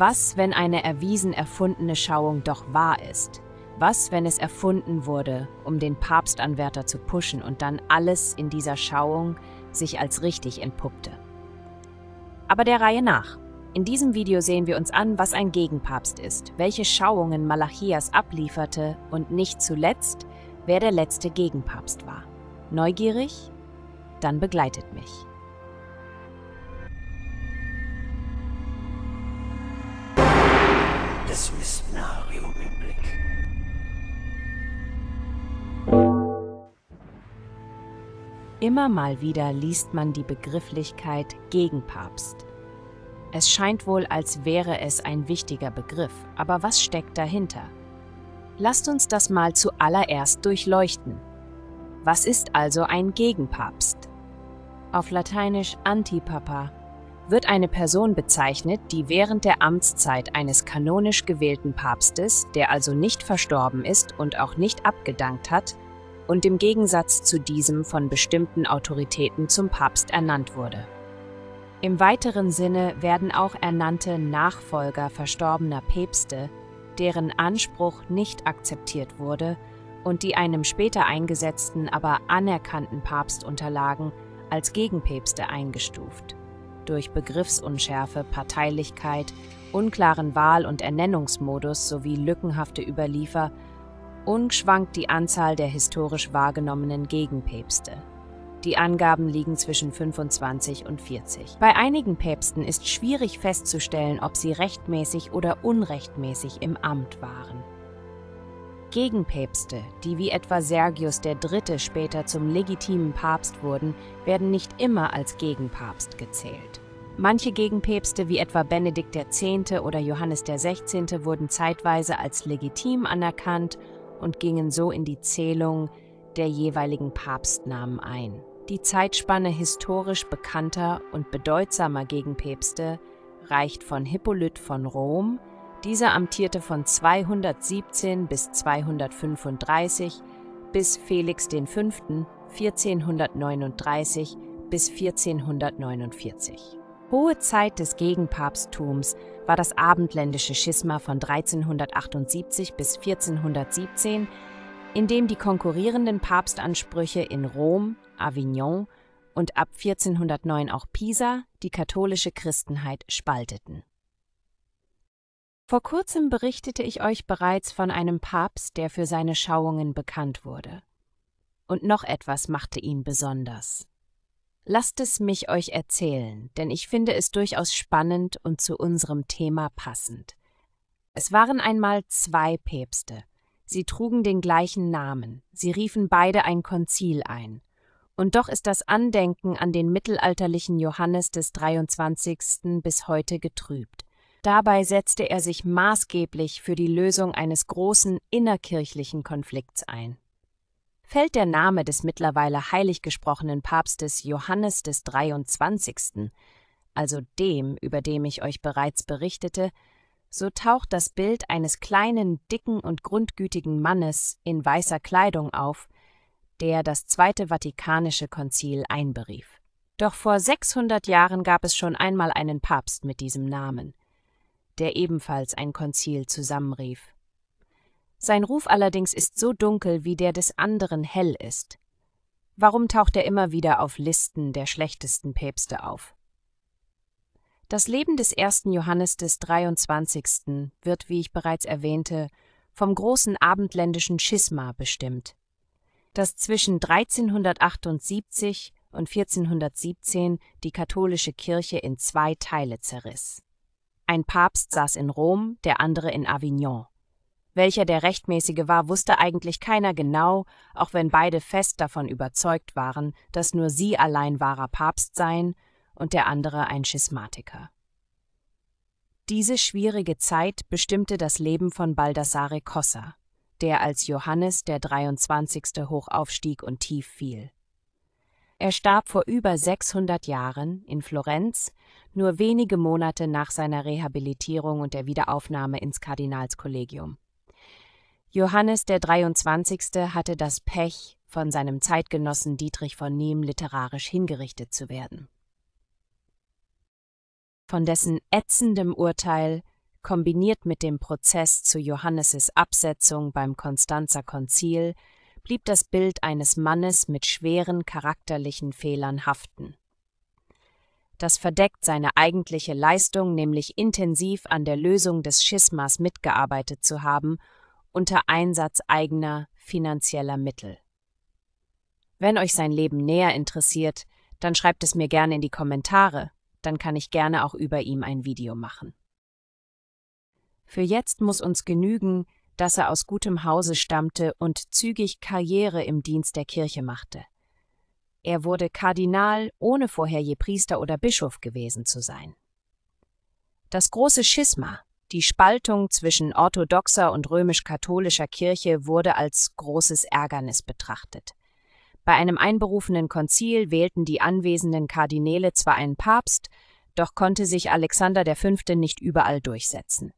Was, wenn eine erwiesen erfundene Schauung doch wahr ist? Was, wenn es erfunden wurde, um den Papstanwärter zu pushen und dann alles in dieser Schauung sich als richtig entpuppte? Aber der Reihe nach. In diesem Video sehen wir uns an, was ein Gegenpapst ist, welche Schauungen Malachias ablieferte und nicht zuletzt, wer der letzte Gegenpapst war. Neugierig? Dann begleitet mich. das Mysterium im Blick. Immer mal wieder liest man die Begrifflichkeit Gegenpapst. Es scheint wohl, als wäre es ein wichtiger Begriff, aber was steckt dahinter? Lasst uns das mal zuallererst durchleuchten. Was ist also ein Gegenpapst? Auf Lateinisch Antipapa wird eine Person bezeichnet, die während der Amtszeit eines kanonisch gewählten Papstes, der also nicht verstorben ist und auch nicht abgedankt hat, und im Gegensatz zu diesem von bestimmten Autoritäten zum Papst ernannt wurde. Im weiteren Sinne werden auch ernannte Nachfolger verstorbener Päpste, deren Anspruch nicht akzeptiert wurde und die einem später eingesetzten, aber anerkannten Papst unterlagen, als Gegenpäpste eingestuft durch Begriffsunschärfe, Parteilichkeit, unklaren Wahl- und Ernennungsmodus sowie lückenhafte Überliefer ungeschwankt die Anzahl der historisch wahrgenommenen Gegenpäpste. Die Angaben liegen zwischen 25 und 40. Bei einigen Päpsten ist schwierig festzustellen, ob sie rechtmäßig oder unrechtmäßig im Amt waren. Gegenpäpste, die wie etwa Sergius III. später zum legitimen Papst wurden, werden nicht immer als Gegenpapst gezählt. Manche Gegenpäpste, wie etwa Benedikt X. oder Johannes XVI., wurden zeitweise als legitim anerkannt und gingen so in die Zählung der jeweiligen Papstnamen ein. Die Zeitspanne historisch bekannter und bedeutsamer Gegenpäpste reicht von Hippolyt von Rom dieser amtierte von 217 bis 235, bis Felix V. 1439 bis 1449. Hohe Zeit des Gegenpapsttums war das abendländische Schisma von 1378 bis 1417, in dem die konkurrierenden Papstansprüche in Rom, Avignon und ab 1409 auch Pisa die katholische Christenheit spalteten. Vor kurzem berichtete ich euch bereits von einem Papst, der für seine Schauungen bekannt wurde. Und noch etwas machte ihn besonders. Lasst es mich euch erzählen, denn ich finde es durchaus spannend und zu unserem Thema passend. Es waren einmal zwei Päpste. Sie trugen den gleichen Namen, sie riefen beide ein Konzil ein. Und doch ist das Andenken an den mittelalterlichen Johannes des 23. bis heute getrübt. Dabei setzte er sich maßgeblich für die Lösung eines großen innerkirchlichen Konflikts ein. Fällt der Name des mittlerweile heilig gesprochenen Papstes Johannes des 23., also dem, über dem ich euch bereits berichtete, so taucht das Bild eines kleinen, dicken und grundgütigen Mannes in weißer Kleidung auf, der das Zweite Vatikanische Konzil einberief. Doch vor 600 Jahren gab es schon einmal einen Papst mit diesem Namen der ebenfalls ein Konzil zusammenrief. Sein Ruf allerdings ist so dunkel, wie der des anderen hell ist. Warum taucht er immer wieder auf Listen der schlechtesten Päpste auf? Das Leben des ersten Johannes des 23. wird, wie ich bereits erwähnte, vom großen abendländischen Schisma bestimmt, das zwischen 1378 und 1417 die katholische Kirche in zwei Teile zerriss. Ein Papst saß in Rom, der andere in Avignon. Welcher der rechtmäßige war, wusste eigentlich keiner genau, auch wenn beide fest davon überzeugt waren, dass nur sie allein wahrer Papst seien und der andere ein Schismatiker. Diese schwierige Zeit bestimmte das Leben von Baldassare Cossa, der als Johannes der 23. hoch aufstieg und tief fiel. Er starb vor über 600 Jahren in Florenz, nur wenige Monate nach seiner Rehabilitierung und der Wiederaufnahme ins Kardinalskollegium. Johannes der 23. hatte das Pech, von seinem Zeitgenossen Dietrich von Niem literarisch hingerichtet zu werden. Von dessen ätzendem Urteil, kombiniert mit dem Prozess zu Johannes' Absetzung beim Konstanzer Konzil, blieb das Bild eines Mannes mit schweren charakterlichen Fehlern haften. Das verdeckt seine eigentliche Leistung, nämlich intensiv an der Lösung des Schismas mitgearbeitet zu haben, unter Einsatz eigener finanzieller Mittel. Wenn euch sein Leben näher interessiert, dann schreibt es mir gerne in die Kommentare, dann kann ich gerne auch über ihm ein Video machen. Für jetzt muss uns genügen, dass er aus gutem Hause stammte und zügig Karriere im Dienst der Kirche machte. Er wurde Kardinal, ohne vorher je Priester oder Bischof gewesen zu sein. Das große Schisma, die Spaltung zwischen orthodoxer und römisch-katholischer Kirche wurde als großes Ärgernis betrachtet. Bei einem einberufenen Konzil wählten die anwesenden Kardinäle zwar einen Papst, doch konnte sich Alexander V. nicht überall durchsetzen.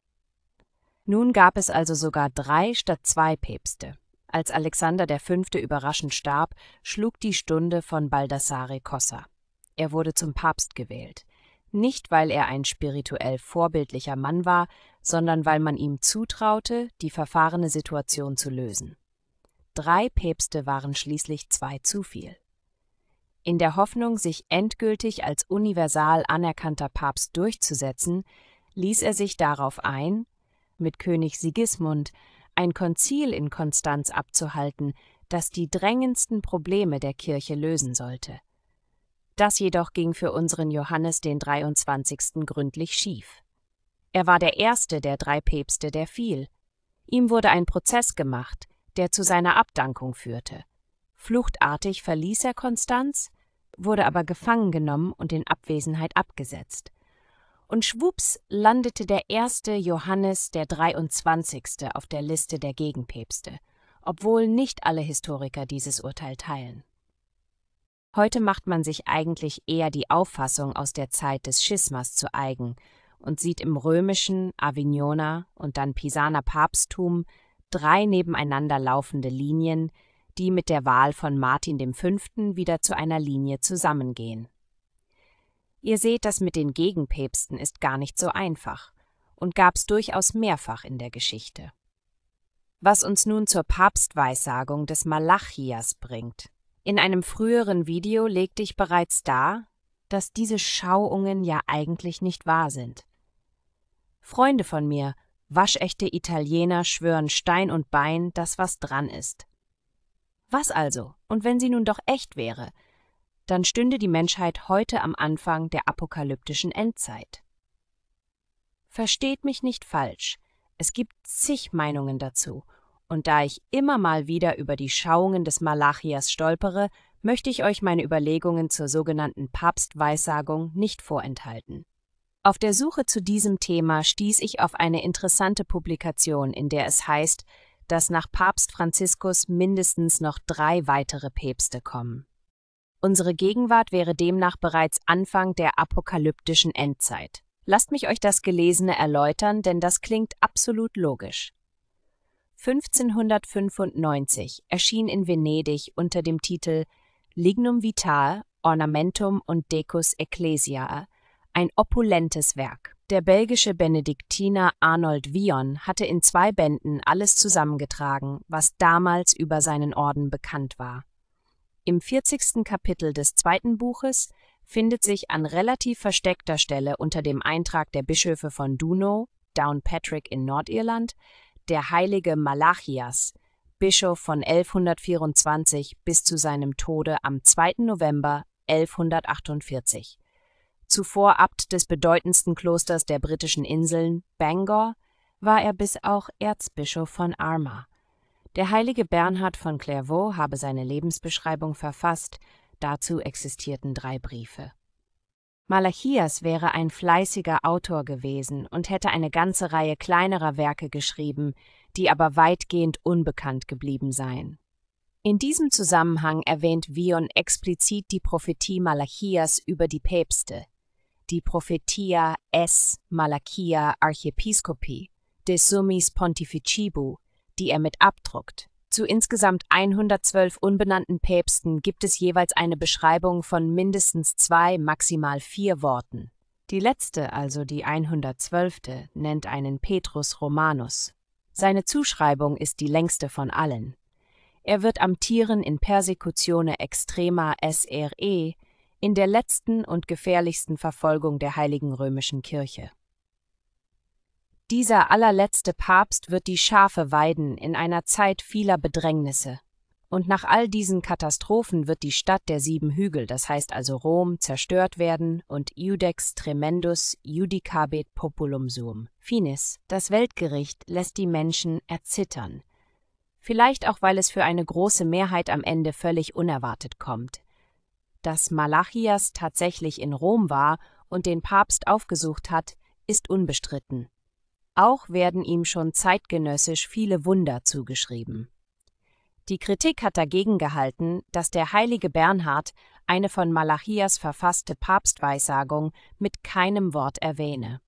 Nun gab es also sogar drei statt zwei Päpste. Als Alexander V. überraschend starb, schlug die Stunde von Baldassare Cossa. Er wurde zum Papst gewählt. Nicht, weil er ein spirituell vorbildlicher Mann war, sondern weil man ihm zutraute, die verfahrene Situation zu lösen. Drei Päpste waren schließlich zwei zu viel. In der Hoffnung, sich endgültig als universal anerkannter Papst durchzusetzen, ließ er sich darauf ein, mit König Sigismund, ein Konzil in Konstanz abzuhalten, das die drängendsten Probleme der Kirche lösen sollte. Das jedoch ging für unseren Johannes den 23. gründlich schief. Er war der erste der drei Päpste, der fiel. Ihm wurde ein Prozess gemacht, der zu seiner Abdankung führte. Fluchtartig verließ er Konstanz, wurde aber gefangen genommen und in Abwesenheit abgesetzt und schwups landete der erste Johannes der 23. auf der Liste der Gegenpäpste, obwohl nicht alle Historiker dieses Urteil teilen. Heute macht man sich eigentlich eher die Auffassung aus der Zeit des Schismas zu eigen und sieht im römischen, Avignoner und dann Pisaner Papsttum drei nebeneinander laufende Linien, die mit der Wahl von Martin V. wieder zu einer Linie zusammengehen. Ihr seht, das mit den Gegenpäpsten ist gar nicht so einfach und gab es durchaus mehrfach in der Geschichte. Was uns nun zur Papstweissagung des Malachias bringt. In einem früheren Video legte ich bereits dar, dass diese Schauungen ja eigentlich nicht wahr sind. Freunde von mir, waschechte Italiener schwören Stein und Bein, dass was dran ist. Was also, und wenn sie nun doch echt wäre, dann stünde die Menschheit heute am Anfang der apokalyptischen Endzeit. Versteht mich nicht falsch, es gibt zig Meinungen dazu, und da ich immer mal wieder über die Schauungen des Malachias stolpere, möchte ich euch meine Überlegungen zur sogenannten Papstweissagung nicht vorenthalten. Auf der Suche zu diesem Thema stieß ich auf eine interessante Publikation, in der es heißt, dass nach Papst Franziskus mindestens noch drei weitere Päpste kommen. Unsere Gegenwart wäre demnach bereits Anfang der apokalyptischen Endzeit. Lasst mich euch das Gelesene erläutern, denn das klingt absolut logisch. 1595 erschien in Venedig unter dem Titel Lignum Vitae, Ornamentum und Decus Ecclesiae ein opulentes Werk. Der belgische Benediktiner Arnold Vion hatte in zwei Bänden alles zusammengetragen, was damals über seinen Orden bekannt war. Im 40. Kapitel des zweiten Buches findet sich an relativ versteckter Stelle unter dem Eintrag der Bischöfe von Duno, Downpatrick in Nordirland, der heilige Malachias, Bischof von 1124 bis zu seinem Tode am 2. November 1148. Zuvor Abt des bedeutendsten Klosters der britischen Inseln, Bangor, war er bis auch Erzbischof von Armagh. Der heilige Bernhard von Clairvaux habe seine Lebensbeschreibung verfasst, dazu existierten drei Briefe. Malachias wäre ein fleißiger Autor gewesen und hätte eine ganze Reihe kleinerer Werke geschrieben, die aber weitgehend unbekannt geblieben seien. In diesem Zusammenhang erwähnt Vion explizit die Prophetie Malachias über die Päpste, die Prophetia S. Malachia Archiepiscopi de Summis Pontificibu, die er mit abdruckt. Zu insgesamt 112 unbenannten Päpsten gibt es jeweils eine Beschreibung von mindestens zwei, maximal vier Worten. Die letzte, also die 112., nennt einen Petrus Romanus. Seine Zuschreibung ist die längste von allen. Er wird amtieren in Persecutione Extrema SRE, in der letzten und gefährlichsten Verfolgung der Heiligen Römischen Kirche. Dieser allerletzte Papst wird die Schafe weiden in einer Zeit vieler Bedrängnisse. Und nach all diesen Katastrophen wird die Stadt der sieben Hügel, das heißt also Rom, zerstört werden und Iudex tremendus judicabet populum suum. Finis, das Weltgericht, lässt die Menschen erzittern. Vielleicht auch, weil es für eine große Mehrheit am Ende völlig unerwartet kommt. Dass Malachias tatsächlich in Rom war und den Papst aufgesucht hat, ist unbestritten. Auch werden ihm schon zeitgenössisch viele Wunder zugeschrieben. Die Kritik hat dagegen gehalten, dass der heilige Bernhard eine von Malachias verfasste Papstweissagung mit keinem Wort erwähne.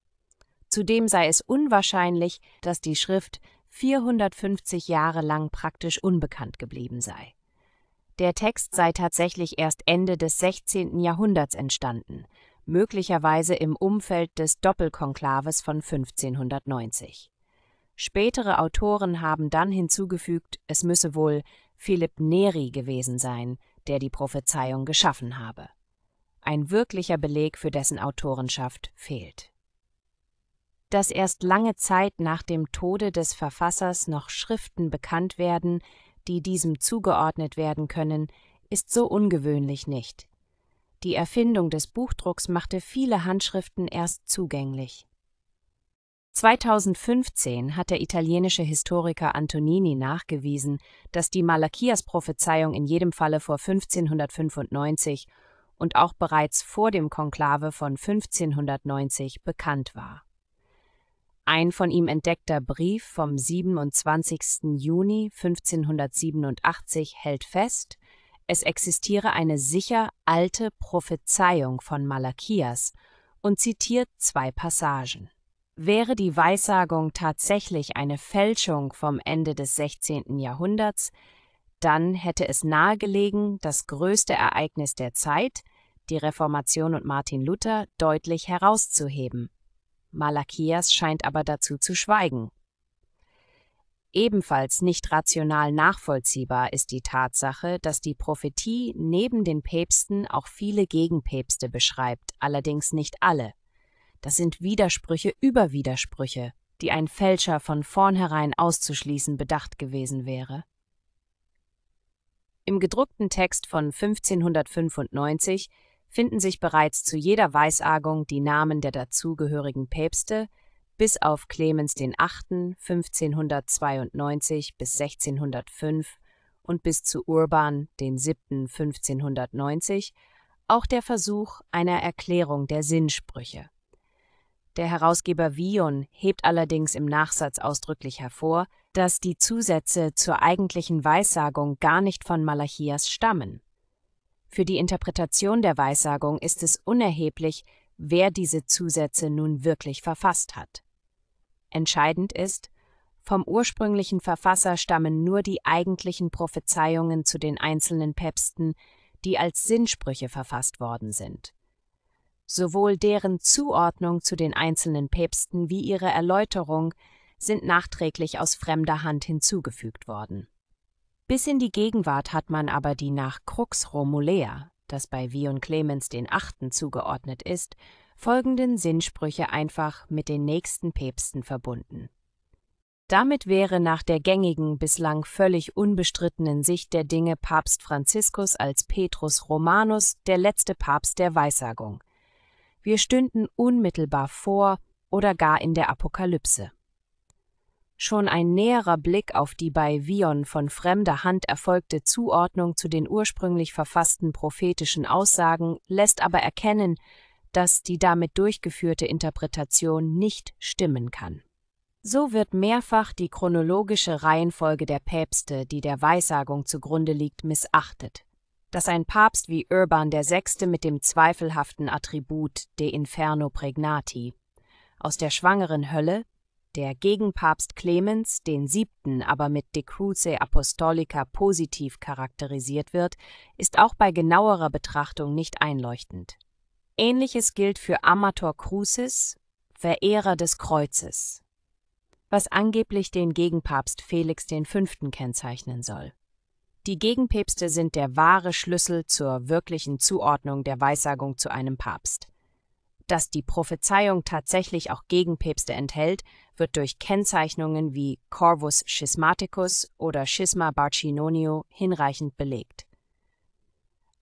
Zudem sei es unwahrscheinlich, dass die Schrift 450 Jahre lang praktisch unbekannt geblieben sei. Der Text sei tatsächlich erst Ende des 16. Jahrhunderts entstanden, möglicherweise im Umfeld des Doppelkonklaves von 1590. Spätere Autoren haben dann hinzugefügt, es müsse wohl Philipp Neri gewesen sein, der die Prophezeiung geschaffen habe. Ein wirklicher Beleg für dessen Autorenschaft fehlt. Dass erst lange Zeit nach dem Tode des Verfassers noch Schriften bekannt werden, die diesem zugeordnet werden können, ist so ungewöhnlich nicht. Die Erfindung des Buchdrucks machte viele Handschriften erst zugänglich. 2015 hat der italienische Historiker Antonini nachgewiesen, dass die Malachias-Prophezeiung in jedem Falle vor 1595 und auch bereits vor dem Konklave von 1590 bekannt war. Ein von ihm entdeckter Brief vom 27. Juni 1587 hält fest, es existiere eine sicher alte Prophezeiung von Malachias und zitiert zwei Passagen. Wäre die Weissagung tatsächlich eine Fälschung vom Ende des 16. Jahrhunderts, dann hätte es nahegelegen, das größte Ereignis der Zeit, die Reformation und Martin Luther, deutlich herauszuheben. Malachias scheint aber dazu zu schweigen Ebenfalls nicht rational nachvollziehbar ist die Tatsache, dass die Prophetie neben den Päpsten auch viele Gegenpäpste beschreibt, allerdings nicht alle. Das sind Widersprüche über Widersprüche, die ein Fälscher von vornherein auszuschließen bedacht gewesen wäre. Im gedruckten Text von 1595 finden sich bereits zu jeder Weissagung die Namen der dazugehörigen Päpste, bis auf Clemens VIII. 1592 bis 1605 und bis zu Urban VII. 1590 auch der Versuch einer Erklärung der Sinnsprüche. Der Herausgeber Vion hebt allerdings im Nachsatz ausdrücklich hervor, dass die Zusätze zur eigentlichen Weissagung gar nicht von Malachias stammen. Für die Interpretation der Weissagung ist es unerheblich, wer diese Zusätze nun wirklich verfasst hat. Entscheidend ist, vom ursprünglichen Verfasser stammen nur die eigentlichen Prophezeiungen zu den einzelnen Päpsten, die als Sinnsprüche verfasst worden sind. Sowohl deren Zuordnung zu den einzelnen Päpsten wie ihre Erläuterung sind nachträglich aus fremder Hand hinzugefügt worden. Bis in die Gegenwart hat man aber die nach Crux Romulea, das bei Vion Clemens VIII. zugeordnet ist, folgenden Sinnsprüche einfach mit den nächsten Päpsten verbunden. Damit wäre nach der gängigen, bislang völlig unbestrittenen Sicht der Dinge Papst Franziskus als Petrus Romanus der letzte Papst der Weissagung. Wir stünden unmittelbar vor oder gar in der Apokalypse. Schon ein näherer Blick auf die bei Vion von fremder Hand erfolgte Zuordnung zu den ursprünglich verfassten prophetischen Aussagen lässt aber erkennen, dass die damit durchgeführte Interpretation nicht stimmen kann. So wird mehrfach die chronologische Reihenfolge der Päpste, die der Weissagung zugrunde liegt, missachtet. Dass ein Papst wie Urban VI. mit dem zweifelhaften Attribut de Inferno Pregnati aus der schwangeren Hölle, der Gegenpapst Clemens VII. aber mit De Cruce Apostolica positiv charakterisiert wird, ist auch bei genauerer Betrachtung nicht einleuchtend. Ähnliches gilt für Amator Crucis, Verehrer des Kreuzes, was angeblich den Gegenpapst Felix V. kennzeichnen soll. Die Gegenpäpste sind der wahre Schlüssel zur wirklichen Zuordnung der Weissagung zu einem Papst. Dass die Prophezeiung tatsächlich auch Gegenpäpste enthält, wird durch Kennzeichnungen wie Corvus Schismaticus oder Schisma Barcinonio hinreichend belegt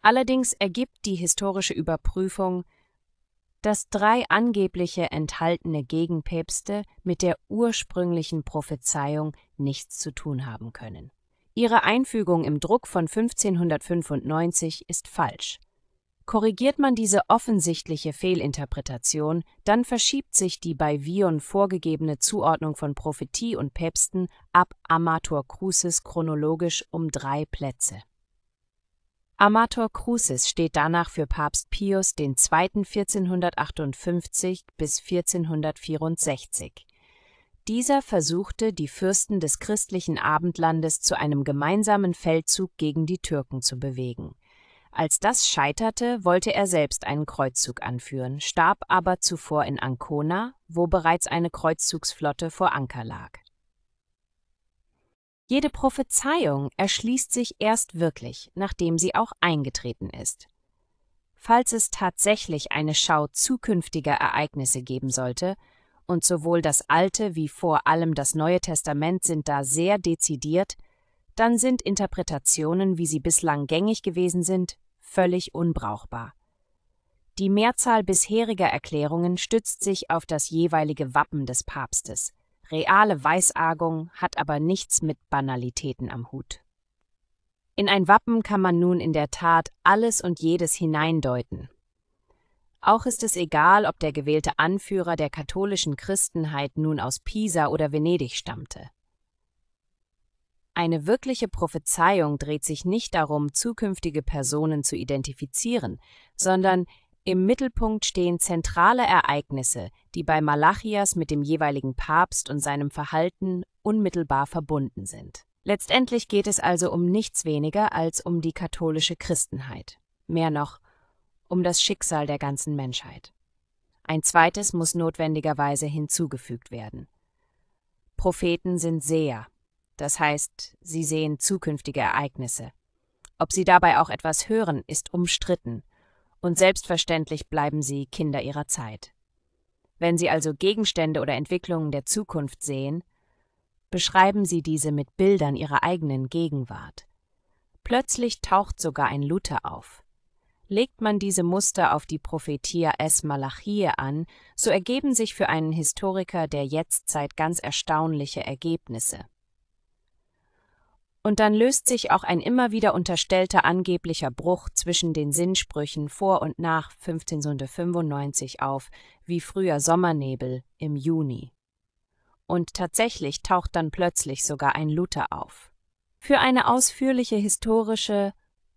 Allerdings ergibt die historische Überprüfung, dass drei angebliche enthaltene Gegenpäpste mit der ursprünglichen Prophezeiung nichts zu tun haben können. Ihre Einfügung im Druck von 1595 ist falsch. Korrigiert man diese offensichtliche Fehlinterpretation, dann verschiebt sich die bei Vion vorgegebene Zuordnung von Prophetie und Päpsten ab Amator Crucis chronologisch um drei Plätze. Amator Crucis steht danach für Papst Pius II. 1458 bis 1464. Dieser versuchte, die Fürsten des christlichen Abendlandes zu einem gemeinsamen Feldzug gegen die Türken zu bewegen. Als das scheiterte, wollte er selbst einen Kreuzzug anführen, starb aber zuvor in Ancona, wo bereits eine Kreuzzugsflotte vor Anker lag. Jede Prophezeiung erschließt sich erst wirklich, nachdem sie auch eingetreten ist. Falls es tatsächlich eine Schau zukünftiger Ereignisse geben sollte, und sowohl das Alte wie vor allem das Neue Testament sind da sehr dezidiert, dann sind Interpretationen, wie sie bislang gängig gewesen sind, völlig unbrauchbar. Die Mehrzahl bisheriger Erklärungen stützt sich auf das jeweilige Wappen des Papstes. Reale Weißargung hat aber nichts mit Banalitäten am Hut. In ein Wappen kann man nun in der Tat alles und jedes hineindeuten. Auch ist es egal, ob der gewählte Anführer der katholischen Christenheit nun aus Pisa oder Venedig stammte. Eine wirkliche Prophezeiung dreht sich nicht darum, zukünftige Personen zu identifizieren, sondern im Mittelpunkt stehen zentrale Ereignisse, die bei Malachias mit dem jeweiligen Papst und seinem Verhalten unmittelbar verbunden sind. Letztendlich geht es also um nichts weniger als um die katholische Christenheit, mehr noch um das Schicksal der ganzen Menschheit. Ein zweites muss notwendigerweise hinzugefügt werden. Propheten sind Seher, das heißt, sie sehen zukünftige Ereignisse. Ob sie dabei auch etwas hören, ist umstritten, und selbstverständlich bleiben sie Kinder ihrer Zeit. Wenn Sie also Gegenstände oder Entwicklungen der Zukunft sehen, beschreiben Sie diese mit Bildern Ihrer eigenen Gegenwart. Plötzlich taucht sogar ein Luther auf. Legt man diese Muster auf die Prophetia Es Malachie an, so ergeben sich für einen Historiker der Jetztzeit ganz erstaunliche Ergebnisse. Und dann löst sich auch ein immer wieder unterstellter angeblicher Bruch zwischen den Sinnsprüchen vor und nach 1595 auf, wie früher Sommernebel im Juni. Und tatsächlich taucht dann plötzlich sogar ein Luther auf. Für eine ausführliche historische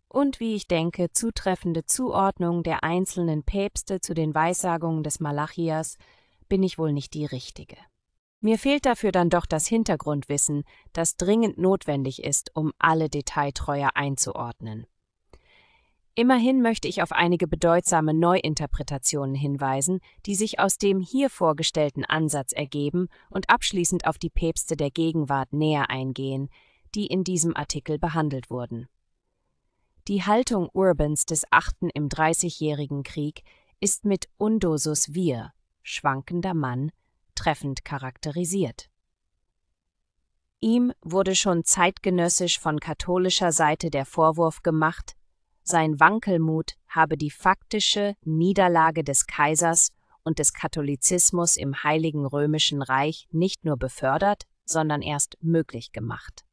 und, wie ich denke, zutreffende Zuordnung der einzelnen Päpste zu den Weissagungen des Malachias bin ich wohl nicht die richtige. Mir fehlt dafür dann doch das Hintergrundwissen, das dringend notwendig ist, um alle Detailtreue einzuordnen. Immerhin möchte ich auf einige bedeutsame Neuinterpretationen hinweisen, die sich aus dem hier vorgestellten Ansatz ergeben und abschließend auf die Päpste der Gegenwart näher eingehen, die in diesem Artikel behandelt wurden. Die Haltung Urbans des Achten im Dreißigjährigen Krieg ist mit undosus Wir, schwankender Mann, treffend charakterisiert. Ihm wurde schon zeitgenössisch von katholischer Seite der Vorwurf gemacht, sein Wankelmut habe die faktische Niederlage des Kaisers und des Katholizismus im Heiligen Römischen Reich nicht nur befördert, sondern erst möglich gemacht.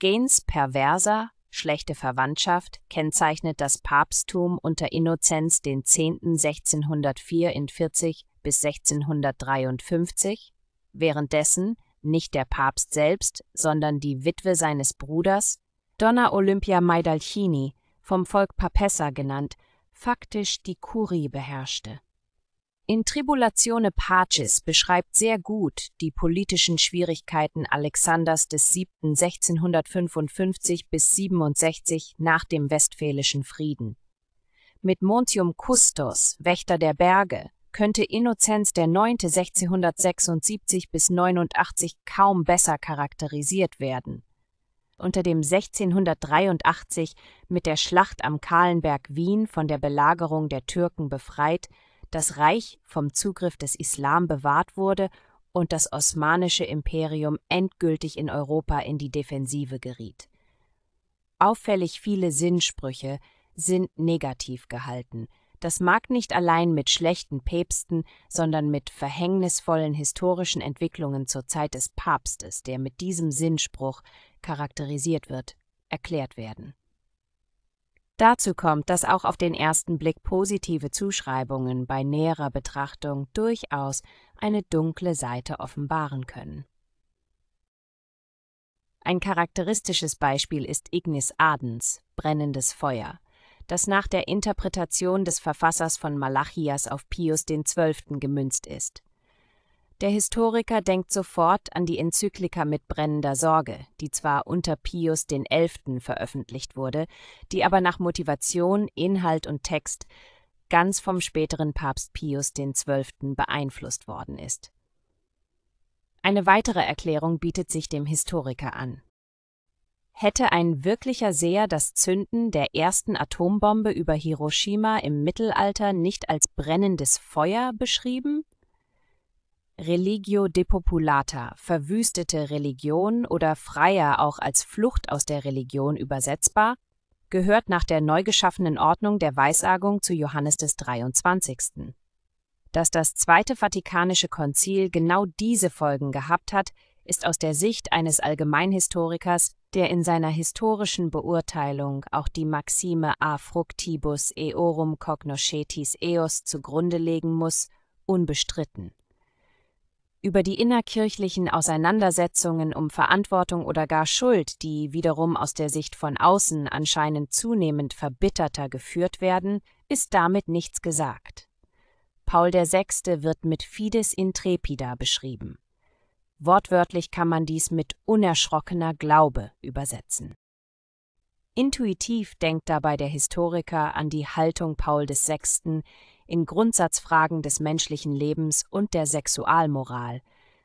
Gens perverser, schlechte Verwandtschaft kennzeichnet das Papsttum unter Innozenz X. 1604 in 40 bis 1653, währenddessen nicht der Papst selbst, sondern die Witwe seines Bruders, Donna Olympia Maidalchini, vom Volk Papessa genannt, faktisch die Kurie beherrschte. In Tribulatione Pacis beschreibt sehr gut die politischen Schwierigkeiten Alexanders des 7. 1655 bis 67 nach dem Westfälischen Frieden. Mit Montium Custos, Wächter der Berge, könnte Innozenz der 9. 1676 bis 89 kaum besser charakterisiert werden. Unter dem 1683 mit der Schlacht am Kahlenberg Wien von der Belagerung der Türken befreit, das Reich vom Zugriff des Islam bewahrt wurde und das osmanische Imperium endgültig in Europa in die Defensive geriet. Auffällig viele Sinnsprüche sind negativ gehalten – das mag nicht allein mit schlechten Päpsten, sondern mit verhängnisvollen historischen Entwicklungen zur Zeit des Papstes, der mit diesem Sinnspruch charakterisiert wird, erklärt werden. Dazu kommt, dass auch auf den ersten Blick positive Zuschreibungen bei näherer Betrachtung durchaus eine dunkle Seite offenbaren können. Ein charakteristisches Beispiel ist Ignis Adens, brennendes Feuer, das nach der Interpretation des Verfassers von Malachias auf Pius XII. gemünzt ist. Der Historiker denkt sofort an die Enzyklika mit brennender Sorge, die zwar unter Pius XI. veröffentlicht wurde, die aber nach Motivation, Inhalt und Text ganz vom späteren Papst Pius XII. beeinflusst worden ist. Eine weitere Erklärung bietet sich dem Historiker an hätte ein wirklicher Seher das Zünden der ersten Atombombe über Hiroshima im Mittelalter nicht als brennendes Feuer beschrieben? Religio depopulata, verwüstete Religion oder freier auch als Flucht aus der Religion übersetzbar, gehört nach der neu geschaffenen Ordnung der Weissagung zu Johannes des 23. Dass das Zweite Vatikanische Konzil genau diese Folgen gehabt hat, ist aus der Sicht eines Allgemeinhistorikers der in seiner historischen Beurteilung auch die Maxime a fructibus eorum cognoscetis eos zugrunde legen muss, unbestritten. Über die innerkirchlichen Auseinandersetzungen um Verantwortung oder gar Schuld, die wiederum aus der Sicht von außen anscheinend zunehmend verbitterter geführt werden, ist damit nichts gesagt. Paul VI. wird mit Fides intrepida beschrieben Wortwörtlich kann man dies mit unerschrockener Glaube übersetzen. Intuitiv denkt dabei der Historiker an die Haltung Paul VI. in Grundsatzfragen des menschlichen Lebens und der Sexualmoral,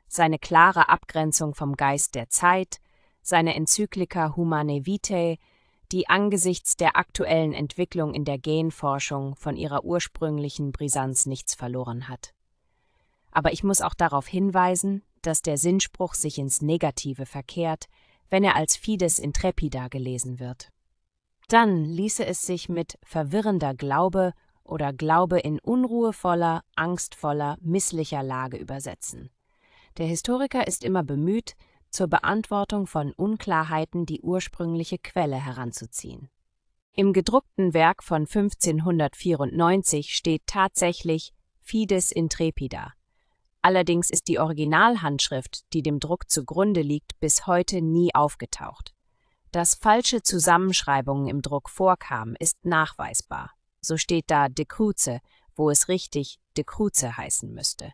seine klare Abgrenzung vom Geist der Zeit, seine Enzyklika Humane Vitae, die angesichts der aktuellen Entwicklung in der Genforschung von ihrer ursprünglichen Brisanz nichts verloren hat. Aber ich muss auch darauf hinweisen, dass der Sinnspruch sich ins Negative verkehrt, wenn er als Fides intrepida gelesen wird. Dann ließe es sich mit verwirrender Glaube oder Glaube in unruhevoller, angstvoller, misslicher Lage übersetzen. Der Historiker ist immer bemüht, zur Beantwortung von Unklarheiten die ursprüngliche Quelle heranzuziehen. Im gedruckten Werk von 1594 steht tatsächlich Fides intrepida, Allerdings ist die Originalhandschrift, die dem Druck zugrunde liegt, bis heute nie aufgetaucht. Dass falsche Zusammenschreibungen im Druck vorkamen, ist nachweisbar. So steht da de Kruze, wo es richtig de Kruze heißen müsste.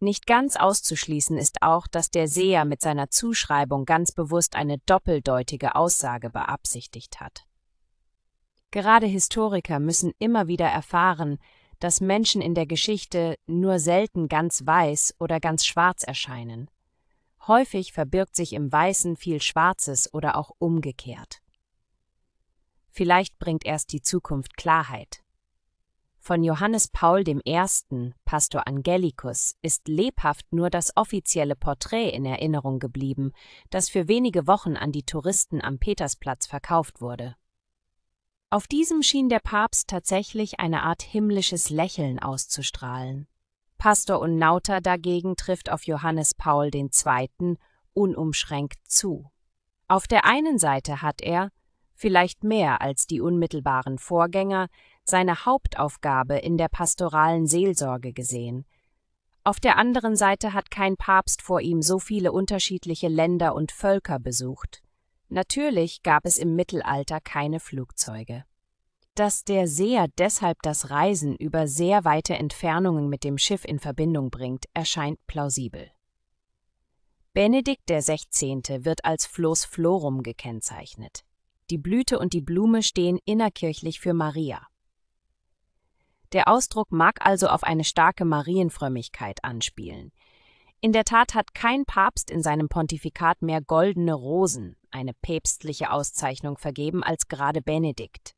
Nicht ganz auszuschließen ist auch, dass der Seher mit seiner Zuschreibung ganz bewusst eine doppeldeutige Aussage beabsichtigt hat. Gerade Historiker müssen immer wieder erfahren, dass Menschen in der Geschichte nur selten ganz weiß oder ganz schwarz erscheinen. Häufig verbirgt sich im Weißen viel Schwarzes oder auch umgekehrt. Vielleicht bringt erst die Zukunft Klarheit. Von Johannes Paul I., Pastor Angelicus, ist lebhaft nur das offizielle Porträt in Erinnerung geblieben, das für wenige Wochen an die Touristen am Petersplatz verkauft wurde. Auf diesem schien der Papst tatsächlich eine Art himmlisches Lächeln auszustrahlen. Pastor Unnauter dagegen trifft auf Johannes Paul II. unumschränkt zu. Auf der einen Seite hat er, vielleicht mehr als die unmittelbaren Vorgänger, seine Hauptaufgabe in der pastoralen Seelsorge gesehen. Auf der anderen Seite hat kein Papst vor ihm so viele unterschiedliche Länder und Völker besucht. Natürlich gab es im Mittelalter keine Flugzeuge. Dass der Seher deshalb das Reisen über sehr weite Entfernungen mit dem Schiff in Verbindung bringt, erscheint plausibel. Benedikt XVI. wird als Flos Florum gekennzeichnet. Die Blüte und die Blume stehen innerkirchlich für Maria. Der Ausdruck mag also auf eine starke Marienfrömmigkeit anspielen – in der Tat hat kein Papst in seinem Pontifikat mehr goldene Rosen, eine päpstliche Auszeichnung vergeben, als gerade Benedikt.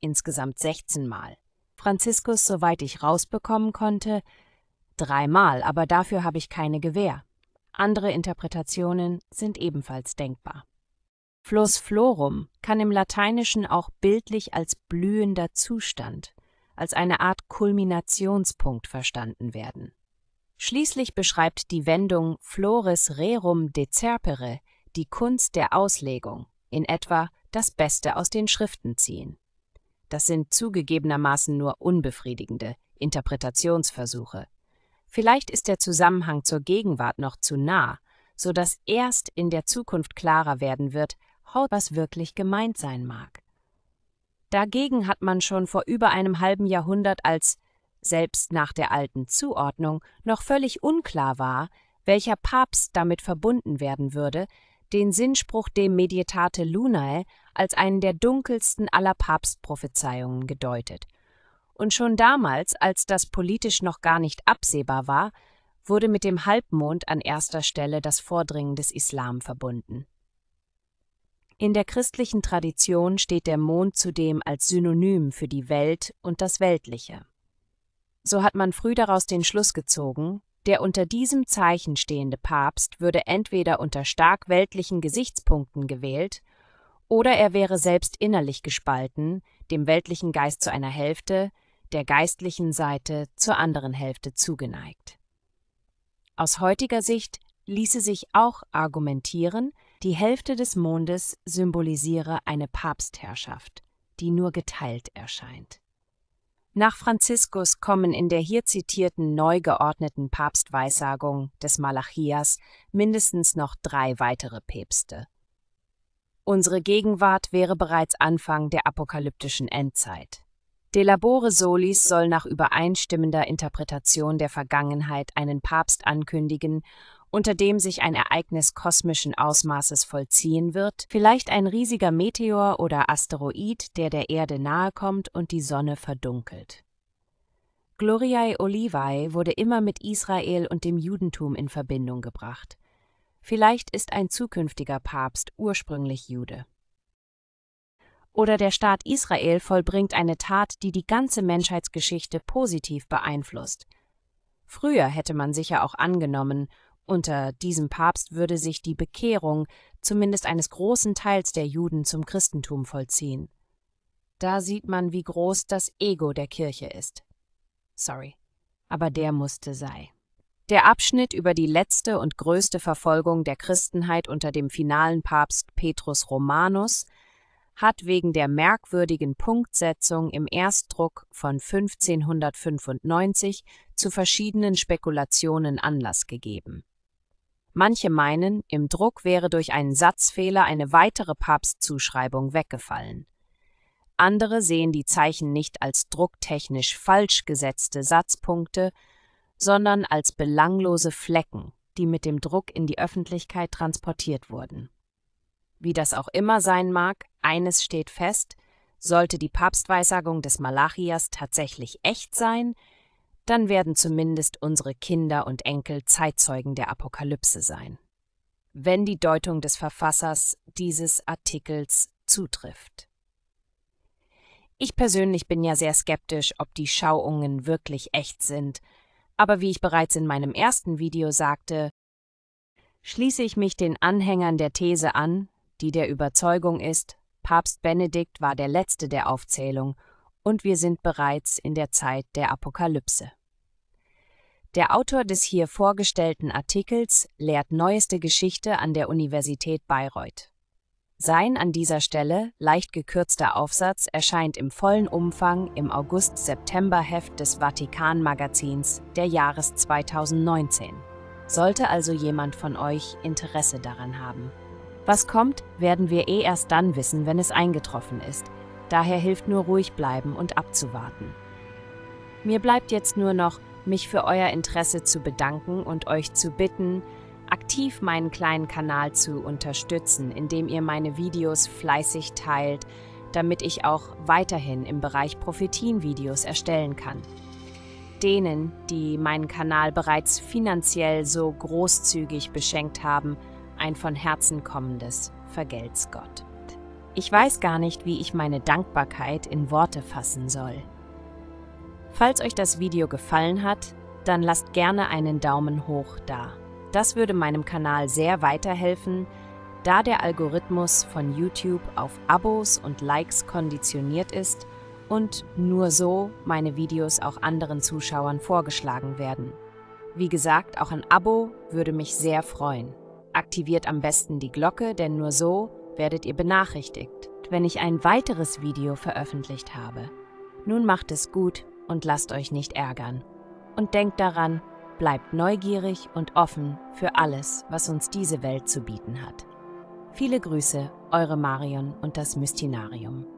Insgesamt 16 Mal. Franziskus, soweit ich rausbekommen konnte, dreimal, aber dafür habe ich keine Gewähr. Andere Interpretationen sind ebenfalls denkbar. Flus florum kann im Lateinischen auch bildlich als blühender Zustand, als eine Art Kulminationspunkt verstanden werden. Schließlich beschreibt die Wendung Flores rerum decerpere die Kunst der Auslegung, in etwa das Beste aus den Schriften ziehen. Das sind zugegebenermaßen nur unbefriedigende Interpretationsversuche. Vielleicht ist der Zusammenhang zur Gegenwart noch zu nah, so dass erst in der Zukunft klarer werden wird, was wirklich gemeint sein mag. Dagegen hat man schon vor über einem halben Jahrhundert als selbst nach der alten Zuordnung, noch völlig unklar war, welcher Papst damit verbunden werden würde, den Sinnspruch dem Meditate Lunae als einen der dunkelsten aller Papstprophezeiungen gedeutet. Und schon damals, als das politisch noch gar nicht absehbar war, wurde mit dem Halbmond an erster Stelle das Vordringen des Islam verbunden. In der christlichen Tradition steht der Mond zudem als Synonym für die Welt und das Weltliche. So hat man früh daraus den Schluss gezogen, der unter diesem Zeichen stehende Papst würde entweder unter stark weltlichen Gesichtspunkten gewählt, oder er wäre selbst innerlich gespalten, dem weltlichen Geist zu einer Hälfte, der geistlichen Seite zur anderen Hälfte zugeneigt. Aus heutiger Sicht ließe sich auch argumentieren, die Hälfte des Mondes symbolisiere eine Papstherrschaft, die nur geteilt erscheint. Nach Franziskus kommen in der hier zitierten neu geordneten Papstweissagung des Malachias mindestens noch drei weitere Päpste. Unsere Gegenwart wäre bereits Anfang der apokalyptischen Endzeit. De Labore Solis soll nach übereinstimmender Interpretation der Vergangenheit einen Papst ankündigen unter dem sich ein Ereignis kosmischen Ausmaßes vollziehen wird, vielleicht ein riesiger Meteor oder Asteroid, der der Erde nahe kommt und die Sonne verdunkelt. Gloriae Olivae wurde immer mit Israel und dem Judentum in Verbindung gebracht. Vielleicht ist ein zukünftiger Papst ursprünglich Jude. Oder der Staat Israel vollbringt eine Tat, die die ganze Menschheitsgeschichte positiv beeinflusst. Früher hätte man sicher auch angenommen, unter diesem Papst würde sich die Bekehrung zumindest eines großen Teils der Juden zum Christentum vollziehen. Da sieht man, wie groß das Ego der Kirche ist. Sorry, aber der musste sein. Der Abschnitt über die letzte und größte Verfolgung der Christenheit unter dem finalen Papst Petrus Romanus hat wegen der merkwürdigen Punktsetzung im Erstdruck von 1595 zu verschiedenen Spekulationen Anlass gegeben. Manche meinen, im Druck wäre durch einen Satzfehler eine weitere Papstzuschreibung weggefallen. Andere sehen die Zeichen nicht als drucktechnisch falsch gesetzte Satzpunkte, sondern als belanglose Flecken, die mit dem Druck in die Öffentlichkeit transportiert wurden. Wie das auch immer sein mag, eines steht fest, sollte die Papstweissagung des Malachias tatsächlich echt sein, dann werden zumindest unsere Kinder und Enkel Zeitzeugen der Apokalypse sein. Wenn die Deutung des Verfassers dieses Artikels zutrifft. Ich persönlich bin ja sehr skeptisch, ob die Schauungen wirklich echt sind, aber wie ich bereits in meinem ersten Video sagte, schließe ich mich den Anhängern der These an, die der Überzeugung ist, Papst Benedikt war der letzte der Aufzählung und wir sind bereits in der Zeit der Apokalypse. Der Autor des hier vorgestellten Artikels lehrt neueste Geschichte an der Universität Bayreuth. Sein an dieser Stelle leicht gekürzter Aufsatz erscheint im vollen Umfang im August-September-Heft des Vatikan-Magazins der Jahres 2019. Sollte also jemand von euch Interesse daran haben. Was kommt, werden wir eh erst dann wissen, wenn es eingetroffen ist. Daher hilft nur ruhig bleiben und abzuwarten. Mir bleibt jetzt nur noch, mich für euer Interesse zu bedanken und euch zu bitten, aktiv meinen kleinen Kanal zu unterstützen, indem ihr meine Videos fleißig teilt, damit ich auch weiterhin im Bereich Profitin-Videos erstellen kann. Denen, die meinen Kanal bereits finanziell so großzügig beschenkt haben, ein von Herzen kommendes Vergelt's Gott. Ich weiß gar nicht, wie ich meine Dankbarkeit in Worte fassen soll. Falls euch das Video gefallen hat, dann lasst gerne einen Daumen hoch da. Das würde meinem Kanal sehr weiterhelfen, da der Algorithmus von YouTube auf Abos und Likes konditioniert ist und nur so meine Videos auch anderen Zuschauern vorgeschlagen werden. Wie gesagt, auch ein Abo würde mich sehr freuen. Aktiviert am besten die Glocke, denn nur so werdet ihr benachrichtigt, wenn ich ein weiteres Video veröffentlicht habe. Nun macht es gut und lasst euch nicht ärgern. Und denkt daran, bleibt neugierig und offen für alles, was uns diese Welt zu bieten hat. Viele Grüße, eure Marion und das Mystinarium.